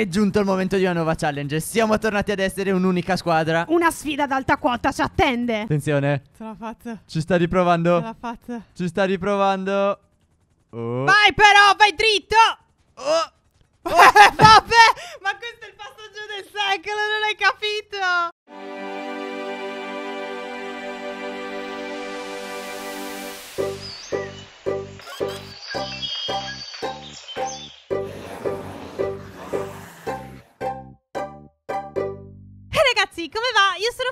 È giunto il momento di una nuova challenge. Siamo tornati ad essere un'unica squadra. Una sfida ad alta quota ci attende. Attenzione. Ce l'ha fatta. Ci sta riprovando. Ce l'ha fatta. Ci sta riprovando. Oh. Vai però, vai dritto. Oh. Oh. Vabbè, ma questo è il passaggio del secolo, non hai capito?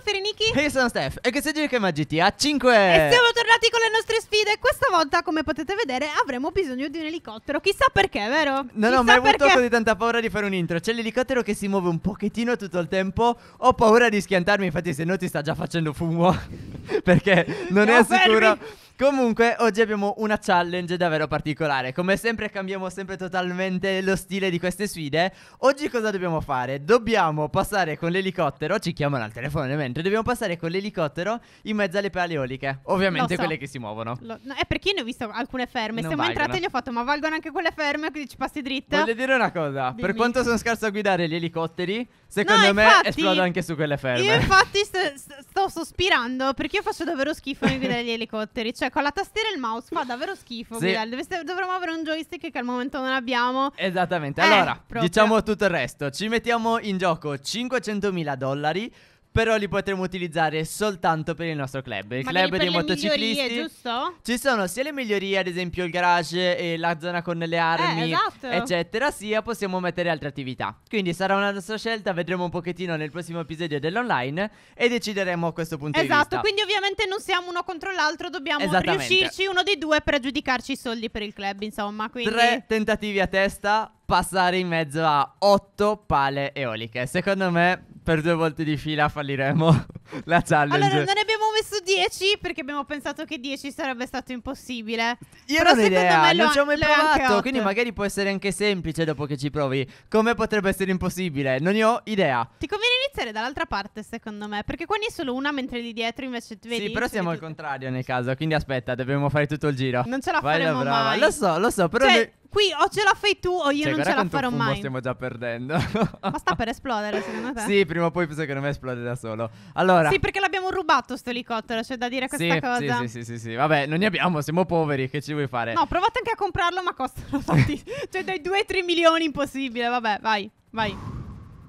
Feri E io sono Steph. E questo è Giochiamo a 5. E siamo tornati con le nostre sfide. Questa volta, come potete vedere, avremo bisogno di un elicottero. Chissà perché, vero? Non ho mai avuto così tanta paura di fare un intro. C'è l'elicottero che si muove un pochettino tutto il tempo. Ho paura di schiantarmi. Infatti, se no, ti sta già facendo fumo. perché non no, è sicuro. Fermi. Comunque, oggi abbiamo una challenge davvero particolare. Come sempre, cambiamo sempre totalmente lo stile di queste sfide. Oggi cosa dobbiamo fare? Dobbiamo passare con l'elicottero. Ci chiamano al telefono, ovviamente. Dobbiamo passare con l'elicottero in mezzo alle pale eoliche. Ovviamente, so. quelle che si muovono. Lo... No, è eh, perché ne ho visto alcune ferme. Siamo valgono. entrate e gli ho fatto, ma valgono anche quelle ferme. Quindi ci passi dritta. Voglio dire una cosa: Dimmi. per quanto sono scarso a guidare gli elicotteri, secondo no, me infatti, esplodo anche su quelle ferme. Io, infatti, sto, sto sospirando perché io faccio davvero schifo a guidare gli elicotteri. Cioè, cioè con la tastiera e il mouse fa davvero schifo. Sì. Doveste, dovremmo avere un joystick che al momento non abbiamo. Esattamente. allora, eh, proprio. diciamo tutto il resto. Ci mettiamo in gioco 500.000 dollari però li potremo utilizzare soltanto per il nostro club, il Magari club dei motociclisti. Migliorie, giusto? Ci sono sia le migliorie, ad esempio il garage e la zona con le armi, eh, esatto. eccetera, sia possiamo mettere altre attività. Quindi sarà una nostra scelta, vedremo un pochettino nel prossimo episodio dell'online e decideremo a questo punto esatto, di vista. Esatto, quindi ovviamente non siamo uno contro l'altro, dobbiamo riuscirci uno dei due per aggiudicarci i soldi per il club, insomma, quindi... Tre tentativi a testa, passare in mezzo a otto pale eoliche. Secondo me per due volte di fila falliremo la challenge. Allora, non abbiamo messo 10 perché abbiamo pensato che 10 sarebbe stato impossibile. Io Però non ho idea, non ci ho mai provato, quindi magari può essere anche semplice dopo che ci provi. Come potrebbe essere impossibile? Non ne ho idea. Ti conviene iniziare dall'altra parte, secondo me, perché qua ne è solo una mentre di dietro invece vedi. Sì, però siamo al contrario nel caso, quindi aspetta, dobbiamo fare tutto il giro. Non ce la Vai faremo la mai. Lo so, lo so, però cioè, noi... Qui o ce la fai tu o io cioè, non ce la farò mai. Ma stiamo già perdendo. Ma sta per esplodere, secondo te? Sì, prima o poi secondo me esplode da solo. Allora Sì, perché l'abbiamo rubato sto elicottero vero, c'è da dire questa sì, cosa. Sì, sì, sì, sì, Vabbè, non ne abbiamo, siamo poveri, che ci vuoi fare? No, provate anche a comprarlo, ma costano tanti. cioè, dai 2-3 milioni impossibile. Vabbè, vai, vai.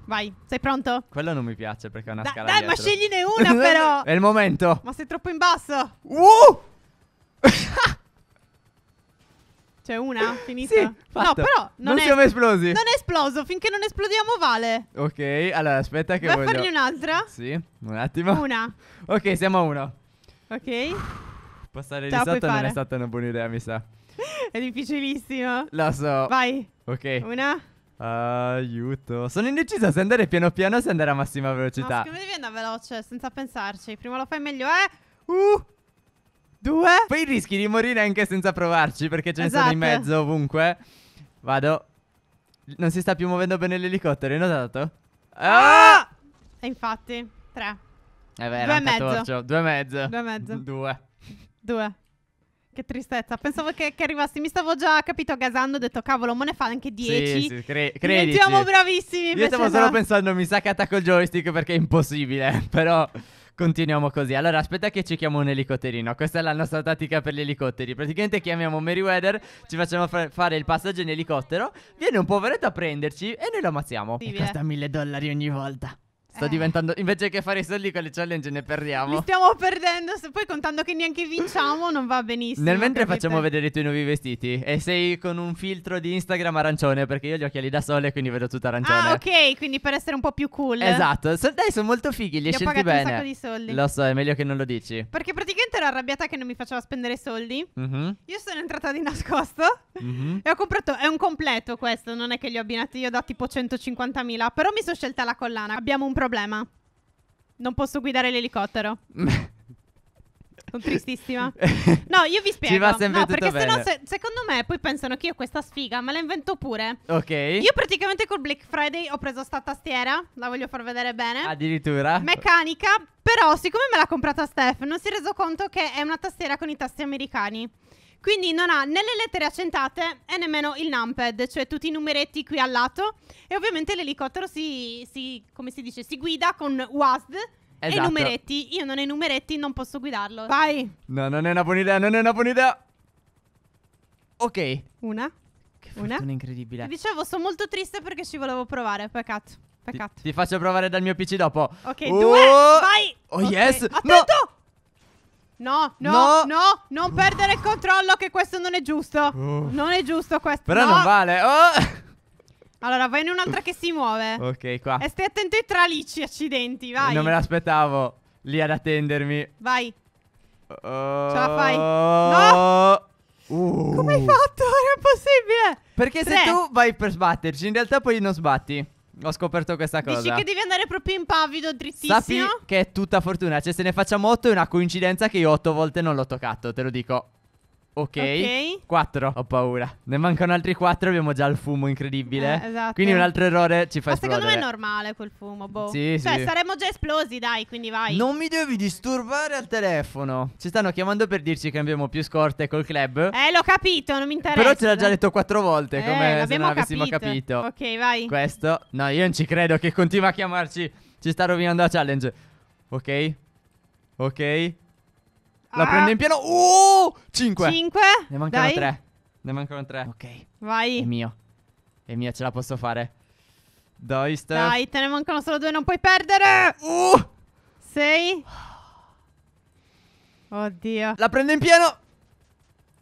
Vai, sei pronto? Quello non mi piace perché è una da, scala. Dai, dietro. ma scegliene una, però. è il momento. Ma sei troppo in basso. Uh! C'è una? Finita? Sì, no, però non, non è, siamo esplosi. Non è esploso, finché non esplodiamo vale. Ok, allora aspetta che Vai voglio... farne un'altra? Sì, un attimo. Una. Ok, siamo a uno. Ok? Passare Ce la risotto non fare. è stata una buona idea, mi sa. È difficilissimo. Lo so. Vai. Ok. Una. Aiuto. Sono indecisa se andare piano piano o se andare a massima velocità. No, come me devi andare veloce, senza pensarci. Prima lo fai meglio, eh? Uh. Due. Poi rischi di morire anche senza provarci, perché ce ne esatto. sono in esatto. mezzo ovunque. Vado. Non si sta più muovendo bene l'elicottero, hai notato? Ah! ah! E infatti, tre. È vero, due e mezzo. Torcio. Due e mezzo. Due e mezzo. Due. Due. Che tristezza, pensavo che, che arrivassi, mi stavo già, capito, gasando, ho detto cavolo, me ne fa anche 10. Sì, sì, cre- credici. Siamo bravissimi. Io stavo no. solo pensando, mi sa che attacco il joystick perché è impossibile, però continuiamo così. Allora, aspetta che ci chiamo un elicotterino, questa è la nostra tattica per gli elicotteri. Praticamente chiamiamo Meriwether, ci facciamo fa- fare il passaggio in elicottero, viene un poveretto a prenderci e noi lo ammazziamo. Sì, e costa mille dollari ogni volta. Sta eh. diventando. Invece che fare i soldi con le challenge, ne perdiamo. Li stiamo perdendo. poi contando che neanche vinciamo, non va benissimo. Nel mentre capite? facciamo vedere i tuoi nuovi vestiti. E sei con un filtro di Instagram arancione. Perché io ho gli occhiali da sole, quindi vedo tutto arancione. Ah, ok. Quindi per essere un po' più cool. Esatto. So, dai, sono molto fighi. Li, hai scelti bene. un sacco di soldi. Lo so, è meglio che non lo dici. Perché praticamente ero arrabbiata che non mi faceva spendere soldi. Mm-hmm. Io sono entrata di nascosto. Mm-hmm. E ho comprato. È un completo questo. Non è che li ho abbinati io da tipo 150.000. Però mi sono scelta la collana. Abbiamo un problema. Non posso guidare l'elicottero. Sono tristissima. No, io vi spiego. Ci va sempre no, perché sennò no, se, secondo me poi pensano che io ho questa sfiga me la invento pure. Ok. Io praticamente col Black Friday ho preso sta tastiera, la voglio far vedere bene. Addirittura. Meccanica, però siccome me l'ha comprata Steph, non si è reso conto che è una tastiera con i tasti americani. Quindi non ha né le lettere accentate e nemmeno il numpad, cioè tutti i numeretti qui al lato. E ovviamente l'elicottero si, si, come si dice, si guida con WASD, Esatto. E i numeretti, io non ho i numeretti, non posso guidarlo. Vai! No, non è una buona idea, non è una buona idea. Ok. Una. Che una. incredibile. Ti dicevo, sono molto triste perché ci volevo provare, peccato. Peccato. Ti, ti faccio provare dal mio PC dopo. Ok, oh! due, vai! Oh okay. yes! Attento! No! no, no, no, no, non perdere il controllo che questo non è giusto. Uh. Non è giusto questo. Però no. non vale. Oh. Allora, vai in un'altra che si muove. Ok, qua. E stai attento ai tralicci, accidenti, vai. Non me l'aspettavo lì ad attendermi. Vai. Uh, Ce la fai. Oh. No! Uh. Come hai fatto? Era impossibile. Perché Tre. se tu vai per sbatterci, in realtà poi non sbatti. Ho scoperto questa cosa. Dici che devi andare proprio impavido, drittissimo. Sappi che è tutta fortuna. Cioè, se ne facciamo otto è una coincidenza che io otto volte non l'ho toccato, te lo dico ok. 4. Ho paura. Ne mancano altri 4. Abbiamo già il fumo incredibile. Eh, esatto. Quindi un altro errore ci fa Ma esplodere. secondo me è normale quel fumo. Boh. Sì, cioè, sì. saremmo già esplosi, dai. Quindi vai. Non mi devi disturbare al telefono. Ci stanno chiamando per dirci che abbiamo più scorte col club. Eh, l'ho capito. Non mi interessa. Però ce l'ha già detto 4 volte. Eh, come se non avessimo capito. capito. Ok, vai. Questo. No, io non ci credo che continua a chiamarci. Ci sta rovinando la challenge. Ok. Ok. La ah. prende in pieno. Uh! 5. 5. Ne mancano Dai. 3. Ne mancano 3. Ok. Vai. È mio. È mio, ce la posso fare. Dai, Steph. Dai, te ne mancano solo due, non puoi perdere. Uh! 6. Oddio. La prende in pieno.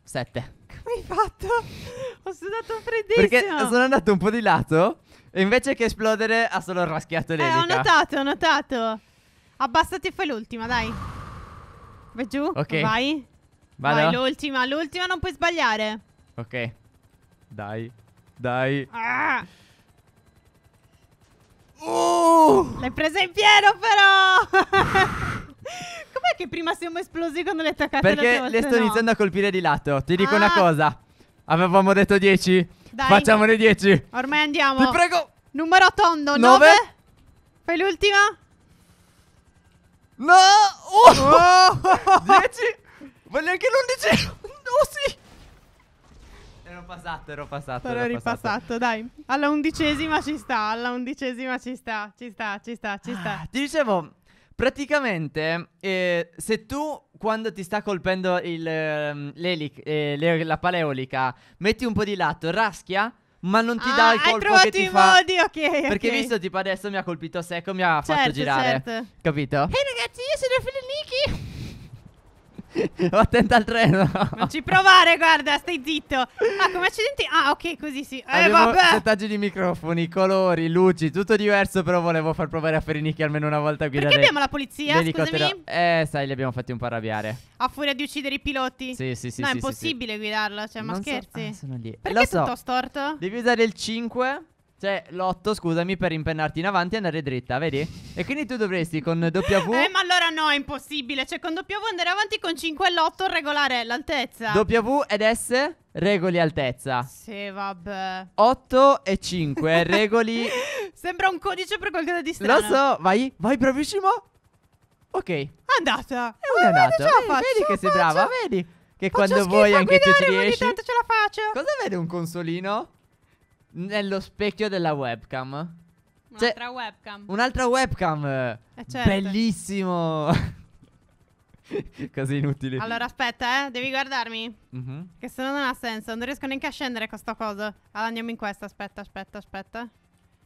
7. Come hai fatto? Ho sudato freddissimo. Perché sono andato un po' di lato e invece che esplodere ha solo raschiato l'elica. Eh, ho notato, ho notato. Abbassati e fai l'ultima, dai. Vai giù. Ok. Vai. Vado. Vai, l'ultima, l'ultima non puoi sbagliare. Ok. Dai. Dai. Ah. Uh. L'hai presa in pieno però. Com'è che prima siamo esplosi quando le attaccate Perché le, sto no. iniziando a colpire di lato. Ti dico ah. una cosa. Avevamo detto 10. Dai. Facciamone 10. Ormai andiamo. Ti prego. Numero tondo 9. Fai l'ultima. No! Oh! oh! 10! Ma neanche l'11! Oh sì! Ero passato, ero passato. Però ero ripassato, passato. dai. Alla undicesima ci sta, alla undicesima ci sta, ci sta, ci sta, ci sta. Ah, ti dicevo, praticamente, eh, se tu quando ti sta colpendo il, ehm, eh, le, la paleolica metti un po' di lato, raschia, ma non ti ah, dà il colpo che ti fa modi, ok Perché okay. visto tipo adesso mi ha colpito secco Mi ha certo, fatto girare certo. Capito? Ehi hey, ragazzi io sono Filippo attento al treno. Non ci provare, guarda, stai zitto. Ah, come accidenti? Ah, ok, così sì. Eh, Abbiamo vabbè. Settaggi di microfoni, colori, luci, tutto diverso, però volevo far provare a Ferinicchi almeno una volta a guidare. Perché abbiamo la polizia, scusami? Eh, sai, li abbiamo fatti un po' arrabbiare. A furia di uccidere i piloti? Sì, sì, sì. No, sì, è impossibile sì, sì. guidarla, cioè, ma non scherzi. So... Ah, sono lì. Perché Lo so. tutto storto? Devi usare il 5 cioè, l'otto, scusami, per impennarti in avanti e andare dritta, vedi? E quindi tu dovresti con W. eh, ma allora no, è impossibile. Cioè, con W andare avanti con 5 e l'otto regolare l'altezza. W ed S regoli altezza. Sì, vabbè. 8 e 5 regoli. Sembra un codice per qualcosa di strano. Lo so, vai, vai, bravissimo. Ok. È Andata. Eh, andata. Vedi, ce la Vedi, faccio, vedi che sei brava, vedi. Che quando vuoi anche tu ci riesci. Tanto ce la faccio. Cosa vede un consolino? nello specchio della webcam. Cioè, un'altra cioè, webcam. Un'altra webcam. Eh, certo. Bellissimo. Così inutile. Allora, aspetta, eh. Devi guardarmi. Mm-hmm. Che se no non ha senso. Non riesco neanche a scendere con sto coso. Allora andiamo in questa. Aspetta, aspetta, aspetta.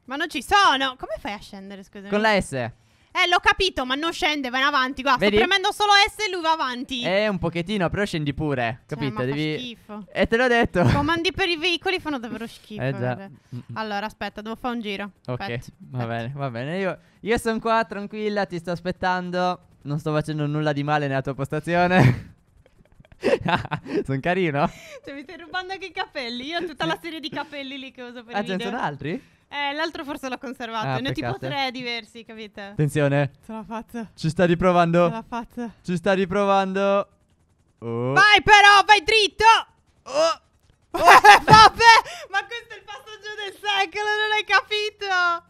Ma non ci sono. Come fai a scendere, scusami? Con la S. Eh, l'ho capito, ma non scende, va in avanti. Guarda, Vedi? sto premendo solo S e lui va avanti. Eh, un pochettino, però scendi pure. Cioè, capito? Cioè, Devi... schifo. E eh, te l'ho detto. I comandi per i veicoli fanno davvero schifo. Eh, già. Mm, mm. Allora, aspetta, devo fare un giro. Ok, aspetta, va bene, va bene. Io, io sono qua, tranquilla, ti sto aspettando. Non sto facendo nulla di male nella tua postazione. sono carino. Cioè, mi stai rubando anche i capelli. Io ho tutta la serie di capelli lì che uso per ah, i video. Ah, ce ne sono altri? Eh, l'altro forse l'ho conservato. Ah, ne ho tipo tre diversi, capite? Attenzione. Ce l'ho fatta. Ci sta riprovando. Ce l'ho fatta. Ci sta riprovando. Oh. Vai però, vai dritto. Oh. Oh. Vabbè, ma questo è il passaggio del secolo, non hai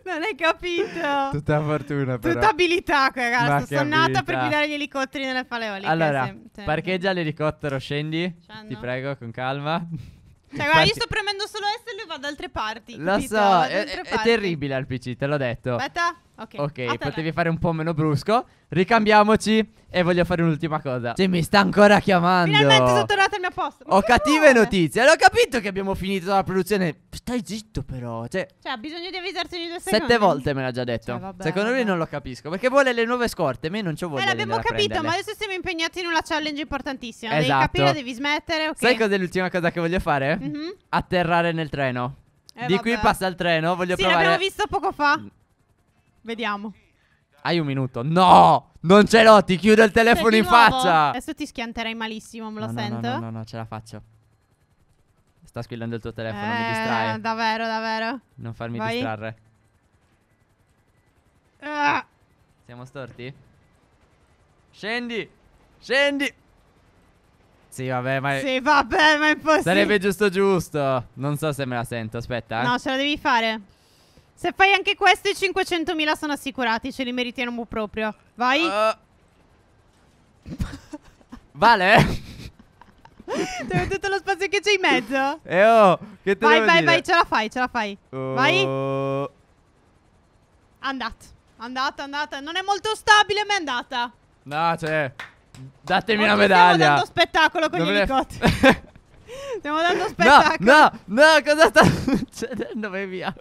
capito. Non hai capito. Tutta fortuna però. Tutta abilità, ragazzi. Sono abilità. nata per guidare gli elicotteri nelle faleoliche. Allora, sì, sì. parcheggia l'elicottero, scendi. Ti prego, con calma. Cioè, guarda, io sto premendo solo S e lui va da altre parti. Lo capito? so, è, è, terribile al PC, te l'ho detto. Aspetta. Ok, ok potevi fare un po' meno brusco. Ricambiamoci e voglio fare un'ultima cosa. Se mi sta ancora chiamando. Finalmente sono tornata al mio posto. Ma ho uhuh. cattive vuole? notizie. L'ho capito che abbiamo finito la produzione. Stai zitto, però. Cioè, cioè ha bisogno di avvisarti di due secondi. Sette volte me l'ha già detto. Cioè, vabbè, Secondo vabbè. lui non lo capisco. Perché vuole le nuove scorte. Me non ci vuole. Eh, l'abbiamo capito, ma adesso siamo impegnati in una challenge importantissima. Esatto. Devi capire, devi smettere. Okay. Sai cos'è l'ultima cosa che voglio fare? Mm -hmm. Atterrare nel treno. Eh, di vabbè. qui passa il treno. Voglio sì, provare. Sì, l'abbiamo visto poco fa. Vediamo. Hai un minuto. No! Non ce l'ho, ti chiudo il telefono in faccia. Adesso ti schianterei malissimo, me lo no, sento. No, no, no, no, ce la faccio. Sta squillando il tuo telefono, eh, mi distrae. Davvero, davvero. Non farmi Vai. distrarre. Ah. Siamo storti? Scendi! Scendi! Sì, vabbè, ma... Sì, vabbè, ma è impossibile. Sarebbe giusto giusto. Non so se me la sento, aspetta. Eh. No, ce la devi fare. Se fai anche questo i 500.000 sono assicurati, ce li meritiamo proprio. Vai. Uh. vale? Dove tutto lo spazio che c'è in mezzo? Eh oh, che te Vai, vai, dire? vai, ce la fai, ce la fai. Uh. Vai. Andata. Andata, andata. Non è molto stabile, ma è andata. No, cioè... Datemi Oggi una medaglia. Stiamo dando spettacolo con Dove gli elicotteri. Stiamo dando spettacolo. No, no, no, cosa sta succedendo? Vai via.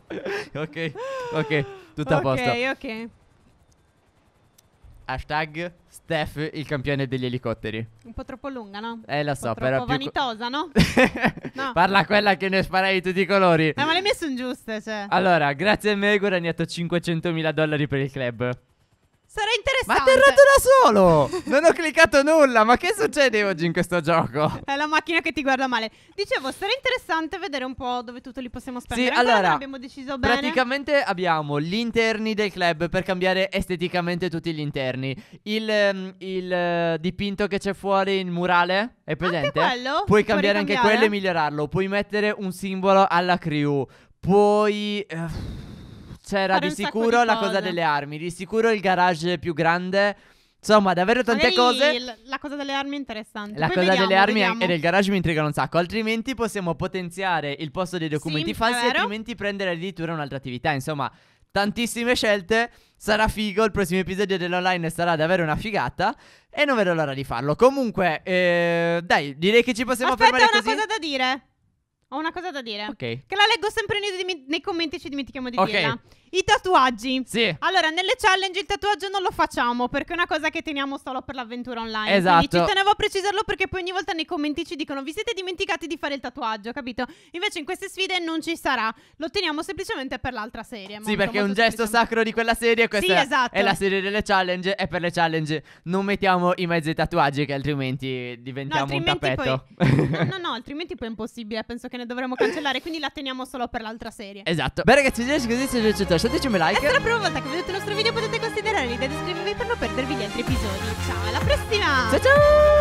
ok, ok, tutto a posto. Ok, ok. Hashtag Steph, il campione degli elicotteri. Un po' troppo lunga, no? Eh, lo so, però. Un po' vanitosa, no? no? Parla quella che ne spara di tutti i colori. Eh, ma le mie sono giuste, cioè. Allora, grazie a me ho guadagnato 500.000 dollari per il club. Sarà interessante. Ma atterrato da solo! non ho cliccato nulla, ma che succede oggi in questo gioco? È la macchina che ti guarda male. Dicevo, sarà interessante vedere un po' dove tutto li possiamo spendere. Sì, Ancora allora, abbiamo deciso bene. Praticamente abbiamo gli interni del club per cambiare esteticamente tutti gli interni. Il, ehm, il eh, dipinto che c'è fuori in murale è presente. Anche quello? Puoi cambiare, cambiare anche quello e migliorarlo. Puoi mettere un simbolo alla crew. Puoi... Uh, c'era cioè, di sicuro di la cosa delle armi, di sicuro il garage più grande. Insomma, davvero tante Magari cose. L- la cosa delle armi è interessante. La Poi cosa vediamo, delle armi vediamo. e del garage mi intriga un sacco. Altrimenti possiamo potenziare il posto dei documenti sì, falsi altrimenti prendere addirittura un'altra attività. Insomma, tantissime scelte. Sarà figo, il prossimo episodio dell'online sarà davvero una figata e non vedo l'ora di farlo. Comunque, eh, dai, direi che ci possiamo Aspetta, fermare così. Aspetta, una cosa da dire. Ho una cosa da dire. Ok. Che la leggo sempre nei, nei commenti e ci dimentichiamo di Ok. dirla. I tatuaggi. Sì. Allora, nelle challenge il tatuaggio non lo facciamo perché è una cosa che teniamo solo per l'avventura online. Esatto. Quindi ci tenevo a precisarlo perché poi ogni volta nei commenti ci dicono vi siete dimenticati di fare il tatuaggio, capito? Invece in queste sfide non ci sarà. Lo teniamo semplicemente per l'altra serie. Sì, molto, perché è un gesto sacro di quella serie. Questa Sì, esatto. è la serie delle challenge. E per le challenge non mettiamo in mezzo i tatuaggi, che altrimenti diventiamo un tappeto. tappetto. No, no, no, altrimenti poi è impossibile. Penso che che ne dovremmo cancellare, quindi la teniamo solo per l'altra serie. Esatto. Beh, ragazzi, cioè, se vi è piaciuto, lasciateci un like. E se è la prima volta che vedete il nostro video potete considerare l'idea di iscrivervi per non perdervi gli altri episodi. Ciao, alla prossima! Ciao ciao!